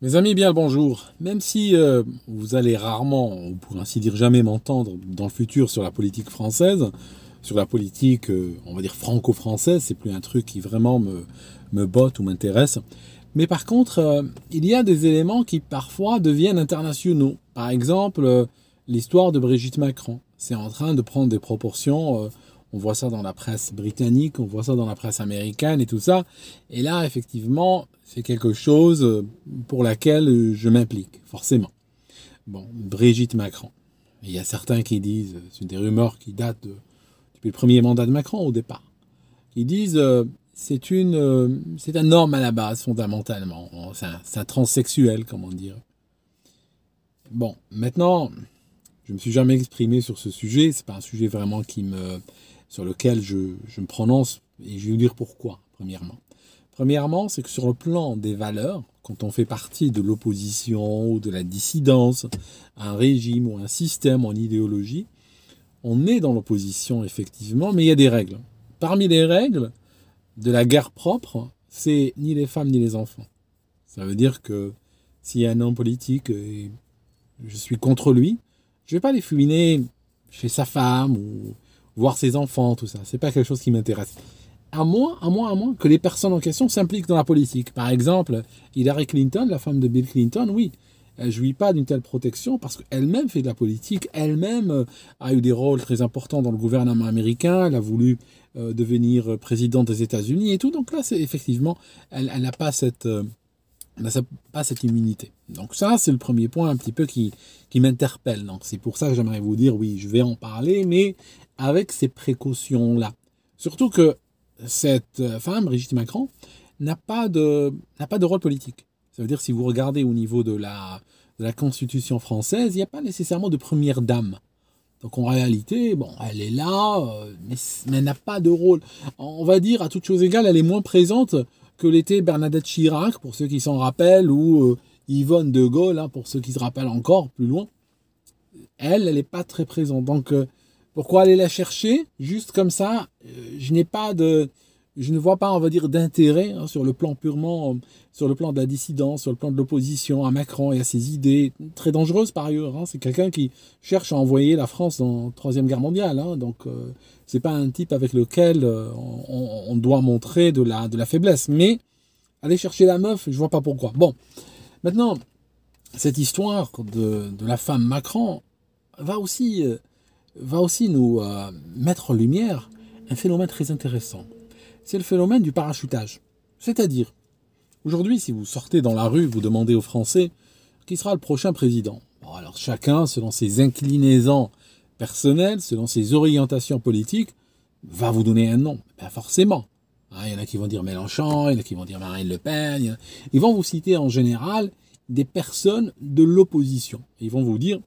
Mes amis, bien bonjour. Même si euh, vous allez rarement, ou pour ainsi dire jamais m'entendre dans le futur sur la politique française, sur la politique, euh, on va dire franco-française, c'est plus un truc qui vraiment me, me botte ou m'intéresse. Mais par contre, euh, il y a des éléments qui parfois deviennent internationaux. Par exemple, l'histoire de Brigitte Macron. C'est en train de prendre des proportions on voit ça dans la presse britannique, on voit ça dans la presse américaine et tout ça. Et là, effectivement, c'est quelque chose euh, pour laquelle euh, je m'implique, forcément. Bon, Brigitte Macron. Il y a certains qui disent, euh, c'est des rumeurs qui datent depuis le premier mandat de Macron au départ, Ils disent c'est une, c'est un homme à la base fondamentalement, c'est un, transsexuel comment dire. Bon, maintenant, je ne me suis jamais exprimé sur ce sujet, c'est pas un sujet vraiment qui me sur lequel je, me prononce et je vais vous dire pourquoi, premièrement. Premièrement, c'est que sur le plan des valeurs, quand on fait partie de l'opposition ou de la dissidence à un régime ou un système en idéologie, on est dans l'opposition effectivement, mais il y a des règles. Parmi les règles de la guerre propre, c'est ni les femmes ni les enfants. Ça veut dire que s'il y a un homme politique et je suis contre lui, je ne vais pas les fuminer chez sa femme ou voir ses enfants, tout ça. C'est pas quelque chose qui m'intéresse. À moins, à moins, à moins que les personnes en question s'impliquent dans la politique. Par exemple, Hillary Clinton, la femme de Bill Clinton, oui, elle jouit pas d'une telle protection parce qu'elle-même fait de la politique, elle-même euh, a eu des rôles très importants dans le gouvernement américain, elle a voulu euh, devenir euh, présidente des États-Unis et tout. Donc là, c'est effectivement, elle n'a pas cette, n'a pas cette immunité. Donc ça, c'est le premier point un petit peu qui, m'interpelle. Donc c'est pour ça que j'aimerais vous dire, oui, je vais en parler, mais avec ces précautions-là. Surtout que cette euh, femme, Brigitte Macron, n'a pas, de, pas de rôle politique. Ça veut dire, si vous regardez au niveau de la, la Constitution française, il n'y a pas nécessairement de première dame. Donc en réalité, bon, elle est là, euh, mais, elle n'a pas de rôle. On va dire, à toutes chose égales, elle est moins présente que l'était Bernadette Chirac, pour ceux qui s'en rappellent, ou euh, Yvonne de Gaulle, hein, pour ceux qui se rappellent encore plus loin. Elle, elle n'est pas très présente. Donc, euh, pourquoi aller la chercher Juste comme ça, euh, je n'ai pas de je ne vois pas, on va dire, d'intérêt hein, sur le plan purement, euh, sur le plan de la dissidence, sur le plan de l'opposition à Macron et à ses idées, très dangereuses par ailleurs. Hein. C'est quelqu'un qui cherche à envoyer la France dans la Troisième Guerre mondiale. Hein. donc, euh, ce n'est pas un type avec lequel euh, on, doit montrer de la, de la faiblesse. Mais aller chercher la meuf, je ne vois pas pourquoi. Bon, maintenant, cette histoire de, de la femme Macron va aussi, va aussi nous mettre en lumière un phénomène très intéressant c'est le phénomène du parachutage. C'est-à-dire, aujourd'hui, si vous sortez dans la rue, vous demandez aux Français qui sera le prochain président. alors chacun, selon ses inclinaisons personnelles, selon ses orientations politiques, va vous donner un nom. Ben forcément. Hein, il y en a qui vont dire Mélenchon, il y en a qui vont dire Marine Le Pen. Ils vont vous citer en général des personnes de l'opposition. Ils vont vous dire,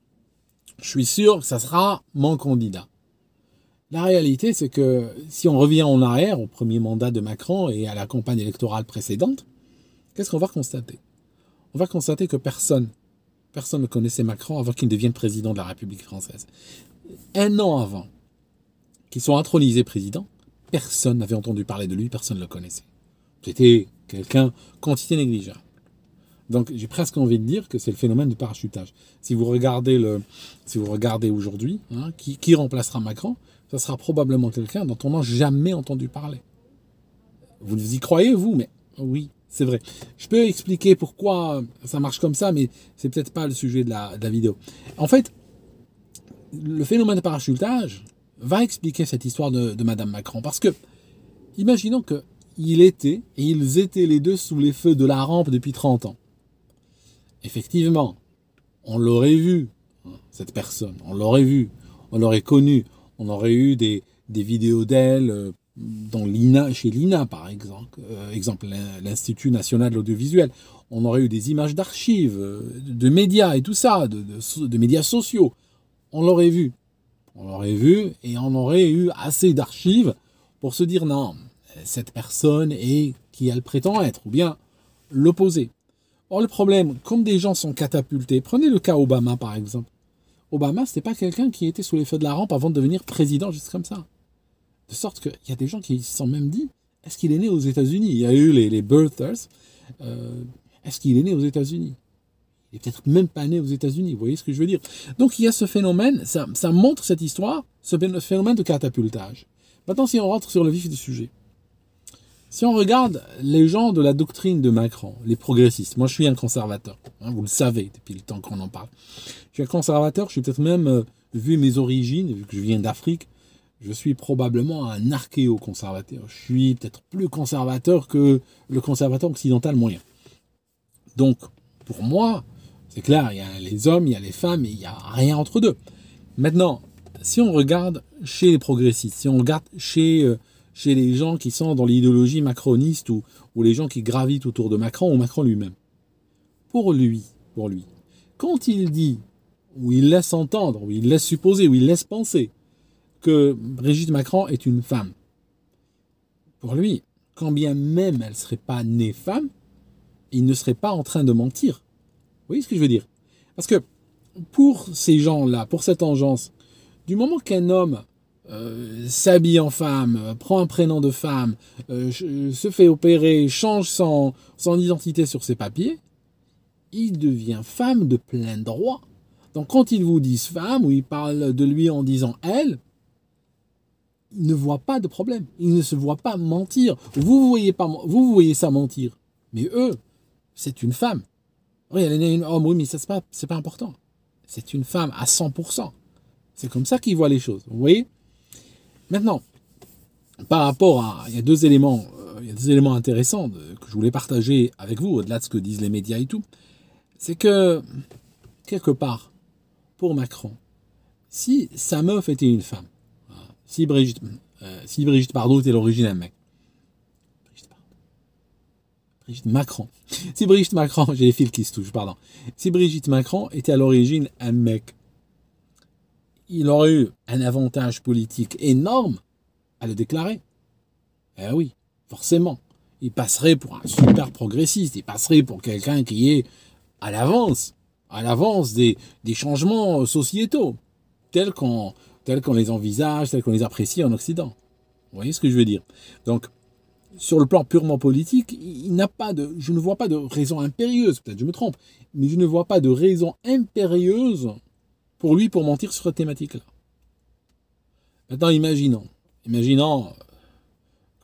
je suis sûr que ça sera mon candidat. La réalité, c'est que si on revient en arrière au premier mandat de Macron et à la campagne électorale précédente, qu'est-ce qu'on va constater On va constater que personne, personne ne connaissait Macron avant qu'il devienne président de la République française. Un an avant qu'il soit intronisé président, personne n'avait entendu parler de lui, personne ne le connaissait. C'était quelqu'un, quantité négligeable. Donc j'ai presque envie de dire que c'est le phénomène du parachutage. Si vous regardez, si regardez aujourd'hui, hein, qui remplacera Macron ça sera probablement quelqu'un dont on n'a jamais entendu parler. Vous y croyez, vous, mais oui, c'est vrai. Je peux expliquer pourquoi ça marche comme ça, mais c'est peut-être pas le sujet de la, vidéo. En fait, le phénomène de parachutage va expliquer cette histoire de, Mme Madame Macron. Parce que, imaginons que il était, et ils étaient les deux sous les feux de la rampe depuis 30 ans. Effectivement, on l'aurait vu, cette personne, on l'aurait vu, on l'aurait connu, on aurait eu des, vidéos d'elle euh, chez l'INA par exemple, euh, exemple l'Institut national de l'audiovisuel, on aurait eu des images d'archives, euh, de médias et tout ça, de, de médias sociaux. On l'aurait vu. On l'aurait vu et on aurait eu assez d'archives pour se dire non, cette personne est qui elle prétend être, ou bien l'opposé. Or le problème, comme des gens sont catapultés, prenez le cas Obama par exemple. Obama, n'est pas quelqu'un qui était sous les feux de la rampe avant de devenir président, juste comme ça. De sorte qu'il y a des gens qui se sont même dit est-ce qu'il est né aux États-Unis Il y a eu les, les birthers. Euh, est-ce qu'il est né aux États-Unis Il n'est peut-être même pas né aux États-Unis, vous voyez ce que je veux dire Donc il y a ce phénomène, ça, ça montre cette histoire, ce phénomène de catapultage. Maintenant, si on rentre sur le vif du sujet. Si on regarde les gens de la doctrine de Macron, les progressistes, moi je suis un conservateur, hein, vous le savez depuis le temps qu'on en parle. Je suis un conservateur, je suis peut-être même, euh, vu mes origines, vu que je viens d'Afrique, je suis probablement un archéo-conservateur. Je suis peut-être plus conservateur que le conservateur occidental moyen. Donc, pour moi, c'est clair, il y a les hommes, il y a les femmes, et il n'y a rien entre deux. Maintenant, si on regarde chez les progressistes, si on regarde chez euh, chez les gens qui sont dans l'idéologie macroniste ou, ou les gens qui gravitent autour de Macron ou Macron lui-même. Pour lui, pour lui, quand il dit, ou il laisse entendre, ou il laisse supposer, ou il laisse penser que Brigitte Macron est une femme, pour lui, quand bien même elle ne serait pas née femme, il ne serait pas en train de mentir. Vous voyez ce que je veux dire Parce que pour ces gens-là, pour cette engeance, du moment qu'un homme euh, s'habille en femme, euh, prend un prénom de femme, euh, se fait opérer, change son, identité sur ses papiers, il devient femme de plein droit. Donc quand ils vous disent femme ou ils parlent de lui en disant elle, ils ne voient pas de problème. Ils ne se voient pas mentir. Vous voyez, pas, vous voyez ça mentir. Mais eux, c'est une femme. Oui, elle est une homme, oui, mais ça, c'est pas, pas important. C'est une femme à 100%. C'est comme ça qu'ils voient les choses. Vous voyez Maintenant, par rapport à, il y a deux éléments, euh, éléments intéressants que je voulais partager avec vous, au-delà de ce que disent les médias et tout, c'est que quelque part, pour Macron, si sa meuf était une femme, hein, si Brigitte, Pardot euh, si Brigitte Bardot était l'origine d'un mec, Brigitte, Brigitte Macron, si Brigitte Macron, j'ai les fils qui se touchent, pardon, si Brigitte Macron était à l'origine un mec, il aurait eu un avantage politique énorme à le déclarer. Eh oui, forcément. Il passerait pour un super progressiste, il passerait pour quelqu'un qui est à l'avance, à l'avance des, changements sociétaux, tels qu'on les envisage, tels qu'on les apprécie en Occident. Vous voyez ce que je veux dire Donc, sur le plan purement politique, il n'a pas de, je ne vois pas de raison impérieuse, peut-être je me trompe, mais je ne vois pas de raison impérieuse pour lui pour mentir sur cette thématique-là. Maintenant, imaginons, imaginons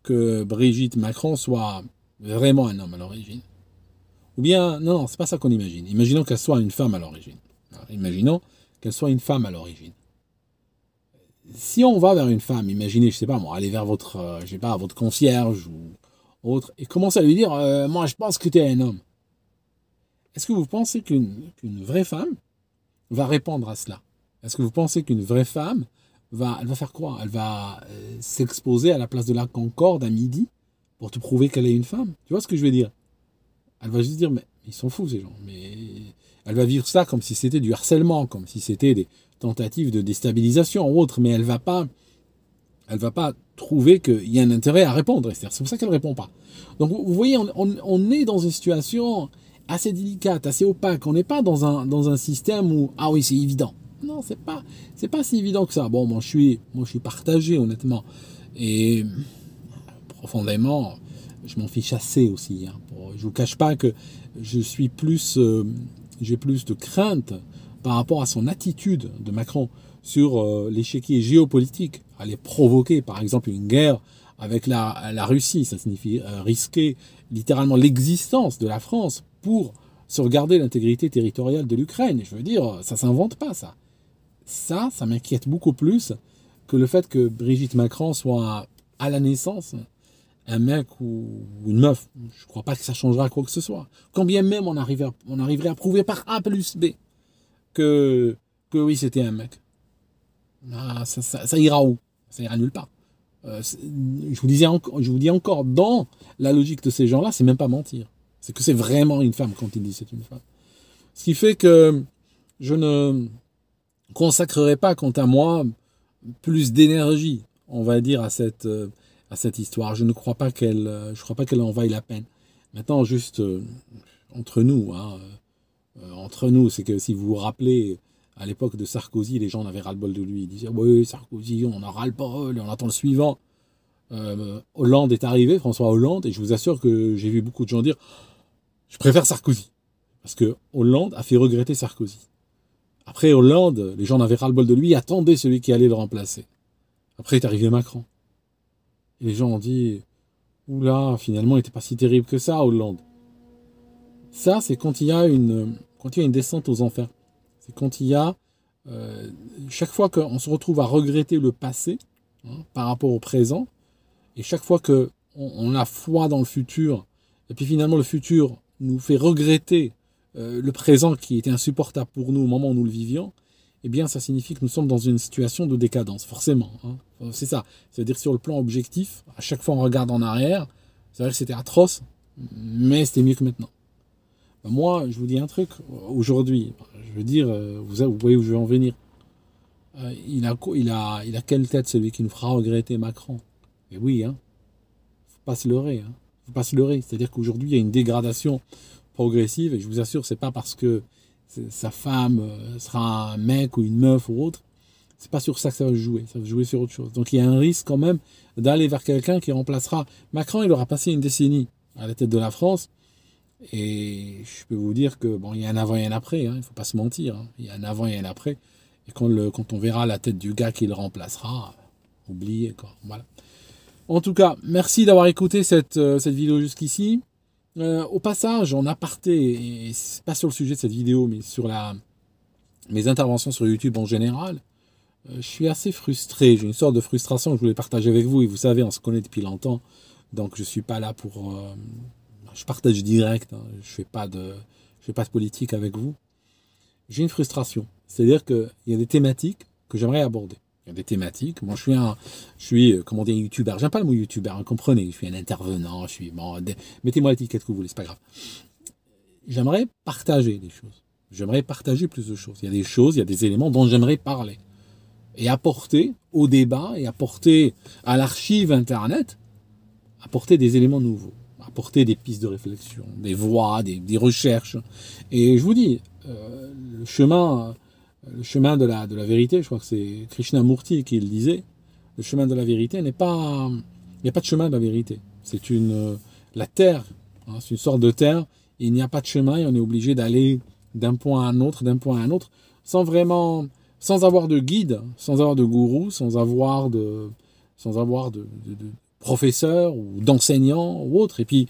que Brigitte Macron soit vraiment un homme à l'origine. Ou bien, non, non, c'est pas ça qu'on imagine. Imaginons qu'elle soit une femme à l'origine. Imaginons qu'elle soit une femme à l'origine. Si on va vers une femme, imaginez, je sais pas moi, aller vers votre, euh, je sais pas, votre concierge ou autre, et commencer à lui dire, euh, moi je pense que tu es un homme. Est-ce que vous pensez qu'une vraie femme va répondre à cela Est-ce que vous pensez qu'une vraie femme va, elle va faire quoi Elle va euh, s'exposer à la place de la concorde à midi pour te prouver qu'elle est une femme Tu vois ce que je veux dire Elle va juste dire, mais ils sont fous ces gens. Mais elle va vivre ça comme si c'était du harcèlement, comme si c'était des tentatives de déstabilisation ou autre, mais elle va pas, elle va pas trouver qu'il y a un intérêt à répondre, C'est pour ça qu'elle répond pas. Donc vous voyez, on est dans une situation assez délicate, assez opaque. On n'est pas dans un, dans un système où, ah oui, c'est évident. Non, c'est pas, c'est pas si évident que ça. Bon, moi, je suis, moi, je suis partagé, honnêtement. Et profondément, je m'en fiche assez aussi. Hein. ne je vous cache pas que je suis plus, euh, j'ai plus de crainte par rapport à son attitude de Macron sur euh, l'échec géopolitique, aller provoquer par exemple une guerre avec la, la Russie, ça signifie euh, risquer littéralement l'existence de la France pour sauvegarder l'intégrité territoriale de l'Ukraine. Je veux dire, ça s'invente pas, ça. Ça, ça m'inquiète beaucoup plus que le fait que Brigitte Macron soit à la naissance un mec ou une meuf. Je ne crois pas que ça changera quoi que ce soit. Quand bien même on, arriverait à, on arriverait à prouver par A plus B que, que oui, c'était un mec. Ah, ça, ira où Ça ira nulle part. Euh, je, vous disais je vous dis encore, dans la logique de ces gens-là, c'est même pas mentir. C'est que c'est vraiment une femme quand il dit c'est une femme. Ce qui fait que je ne consacrerai pas, quant à moi, plus d'énergie, on va dire, à cette, euh, à cette histoire. Je ne crois pas qu'elle, euh, je crois pas qu'elle en vaille la peine. Maintenant, juste euh, entre nous, hein, entre nous, c'est que si vous vous rappelez, à l'époque de Sarkozy, les gens en avaient ras-le-bol de lui. Ils disaient, oui, Sarkozy, on en ras-le-bol, on attend le suivant. Euh, Hollande est arrivé, François Hollande, et je vous assure que j'ai vu beaucoup de gens dire je préfère Sarkozy. Parce que Hollande a fait regretter Sarkozy. Après Hollande, les gens n'avaient pas le bol de lui, attendaient celui qui allait le remplacer. Après est arrivé Macron. Et les gens ont dit Oula, finalement, il n'était pas si terrible que ça, Hollande. Ça, c'est quand il y a une, descente aux enfers. C'est quand il y a. Euh, chaque fois qu'on se retrouve à regretter le passé hein, par rapport au présent, et chaque fois que on, a foi dans le futur, et puis finalement le futur nous fait regretter euh, le présent qui était insupportable pour nous au moment où nous le vivions, eh bien ça signifie que nous sommes dans une situation de décadence, forcément. Hein. C'est ça. C'est-à-dire sur le plan objectif, à chaque fois on regarde en arrière, c'est vrai que c'était atroce, mais c'était mieux que maintenant. Ben, moi, je vous dis un truc, aujourd'hui, je veux dire, euh, vous, voyez où je veux en venir. Euh, il a quelle tête celui qui nous fera regretter Macron et oui, hein, faut pas se leurrer, hein, faut pas se leurrer. C'est-à-dire qu'aujourd'hui, il y a une dégradation progressive, et je vous assure, c'est pas parce que sa femme euh, sera un mec ou une meuf ou autre, c'est pas sur ça que ça va jouer, ça va jouer sur autre chose. Donc il y a un risque quand même d'aller vers quelqu'un qui remplacera Macron. Il aura passé une décennie à la tête de la France, et je peux vous dire que bon, il y a un avant et un après. Il hein. il faut pas se mentir. Hein. Il y a un avant et un après. Et quand, le, quand on verra la tête du gars qui le remplacera, oubliez quoi. Voilà. En tout cas, merci d'avoir écouté cette, euh, cette vidéo jusqu'ici. Euh, au passage, en aparté, et pas sur le sujet de cette vidéo, mais sur la, mes interventions sur YouTube en général, euh, je suis assez frustré. J'ai une sorte de frustration que je voulais partager avec vous. Et vous savez, on se connaît depuis longtemps, donc je suis pas là pour. je partage direct. Hein. je fais pas de, fais pas de politique avec vous. J'ai une frustration, c'est-à-dire qu'il y a des thématiques que j'aimerais aborder. Il y a des thématiques. Moi, je suis un, je suis, euh, comment dire, youtubeur. J'aime pas le mot youtubeur, hein, comprenez. Je suis un intervenant, je suis, bon, mettez-moi l'étiquette que vous voulez, c'est pas grave. J'aimerais partager des choses. J'aimerais partager plus de choses. Il y a des choses, il y a des éléments dont j'aimerais parler. Et apporter au débat et apporter à l'archive Internet, apporter des éléments nouveaux, apporter des pistes de réflexion, des voies, des, des recherches. Et je vous dis, euh, le chemin le chemin de la, de la vérité, je crois que c'est Krishnamurti qui le disait, le chemin de la vérité n'est pas... Il n'y a pas de chemin de la vérité. C'est une... La terre, hein, c'est une sorte de terre, il n'y a pas de chemin et on est obligé d'aller d'un point à un autre, d'un point à un autre, sans vraiment... sans avoir de guide, sans avoir de gourou, sans avoir de... sans avoir de, de, de professeur ou d'enseignant ou autre. Et puis,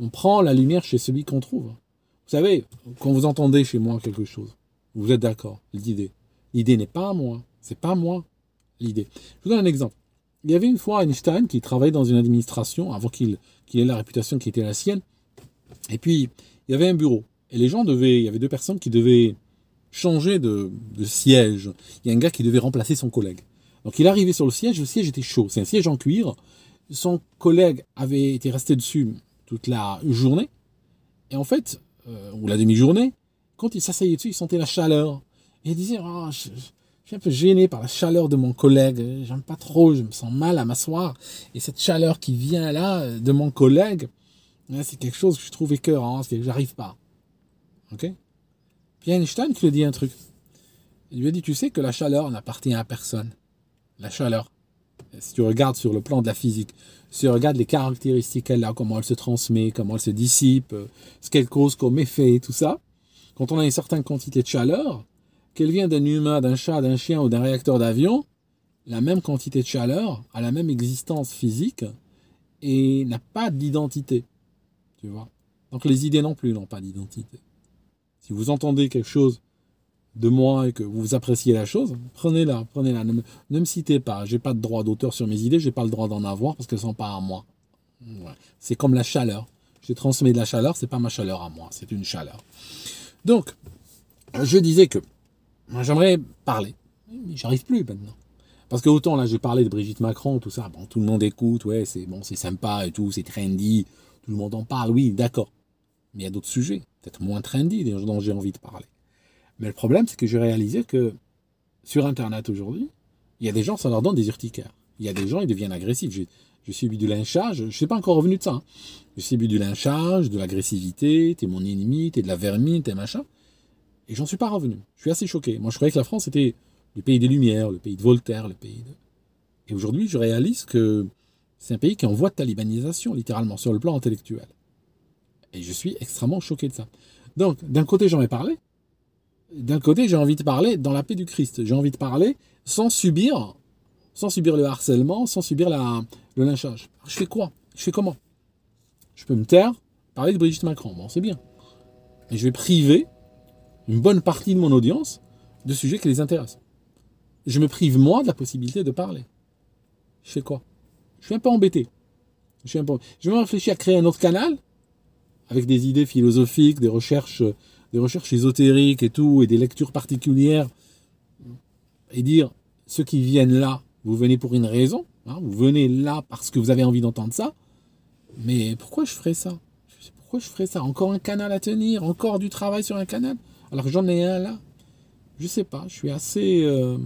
on prend la lumière chez celui qu'on trouve. Vous savez, quand vous entendez chez moi quelque chose, vous êtes d'accord, l'idée. L'idée n'est pas à moi. C'est pas moi, l'idée. Je vous donne un exemple. Il y avait une fois Einstein qui travaillait dans une administration avant qu'il ait la réputation qui était la sienne. Et puis, il y avait un bureau. Et les gens devaient, il y avait deux personnes qui devaient changer de, siège. Il y a un gars qui devait remplacer son collègue. Donc il arrivait sur le siège, le siège était chaud. C'est un siège en cuir. Son collègue avait été resté dessus toute la journée. Et en fait, euh, ou la demi-journée, quand il s'asseyaient dessus, ils sentait la chaleur. Et disait, oh, je, suis un peu gêné par la chaleur de mon collègue. J'aime pas trop, je me sens mal à m'asseoir. Et cette chaleur qui vient là euh, de mon collègue, c'est quelque chose que je trouve écœurant, c'est que j'arrive pas. Ok Puis Einstein qui lui dit un truc. Il lui a dit, tu sais que la chaleur n'appartient à personne. La chaleur. Si tu regardes sur le plan de la physique, si tu regardes les caractéristiques qu'elle a, comment elle se transmet, comment elle se dissipe, euh, ce qu'elle cause comme effet, tout ça, quand on a une certaine quantité de chaleur, qu'elle vient d'un humain, d'un chat, d'un chien ou d'un réacteur d'avion, la même quantité de chaleur a la même existence physique et n'a pas d'identité. Tu vois Donc les idées non plus n'ont pas d'identité. Si vous entendez quelque chose de moi et que vous appréciez la chose, prenez-la, prenez-la. Ne, me citez pas, j'ai pas de droit d'auteur sur mes idées, j'ai pas le droit d'en avoir parce qu'elles sont pas à moi. C'est comme la chaleur. Je transmets de la chaleur, c'est pas ma chaleur à moi, c'est une chaleur. Donc, je disais que j'aimerais parler, mais j'arrive plus maintenant. Parce que autant là, j'ai parlé de Brigitte Macron, tout ça, bon, tout le monde écoute, ouais, c'est bon, c'est sympa et tout, c'est trendy, tout le monde en parle, oui, d'accord. Mais il y a d'autres sujets, peut-être moins trendy, dont j'ai envie de parler. Mais le problème, c'est que j'ai réalisé que sur Internet aujourd'hui, il y a des gens, ça leur des urticaires il y a des gens, ils deviennent agressifs. Je, je suis du lynchage, je ne suis pas encore revenu de ça. Hein. Je suis du lynchage, de l'agressivité, t'es mon ennemi, t'es de la vermine, t'es machin. Et j'en suis pas revenu. Je suis assez choqué. Moi, je croyais que la France était le pays des Lumières, le pays de Voltaire, le pays de... Et aujourd'hui, je réalise que c'est un pays qui est en voie de talibanisation, littéralement, sur le plan intellectuel. Et je suis extrêmement choqué de ça. Donc, d'un côté, j'en ai parlé. D'un côté, j'ai envie de parler dans la paix du Christ. J'ai envie de parler sans subir sans subir le harcèlement, sans subir la, le lynchage. je fais quoi Je fais comment Je peux me taire, parler de Brigitte Macron, bon, c'est bien. Mais je vais priver une bonne partie de mon audience de sujets qui les intéressent. Je me prive moi de la possibilité de parler. Je fais quoi Je suis un peu embêté. Je, vais je me réfléchir à créer un autre canal avec des idées philosophiques, des recherches, des recherches ésotériques et tout, et des lectures particulières, et dire ceux qui viennent là, vous venez pour une raison. Hein, vous venez là parce que vous avez envie d'entendre ça. Mais pourquoi je ferais ça Pourquoi je ferais ça Encore un canal à tenir, encore du travail sur un canal, alors que j'en ai un là. Je sais pas, je suis assez. Euh,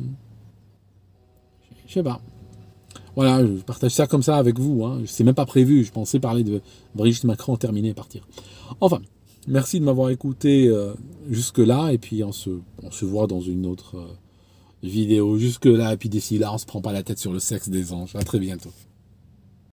je sais pas. Voilà, je partage ça comme ça avec vous. Hein. C'est même pas prévu. Je pensais parler de Brigitte Macron, terminer et partir. Enfin, merci de m'avoir écouté euh, jusque-là. Et puis, on se, voit dans une autre. Euh, vidéo. Jusque-là, et puis d'ici là, on se prend pas la tête sur le sexe des anges. À très bientôt.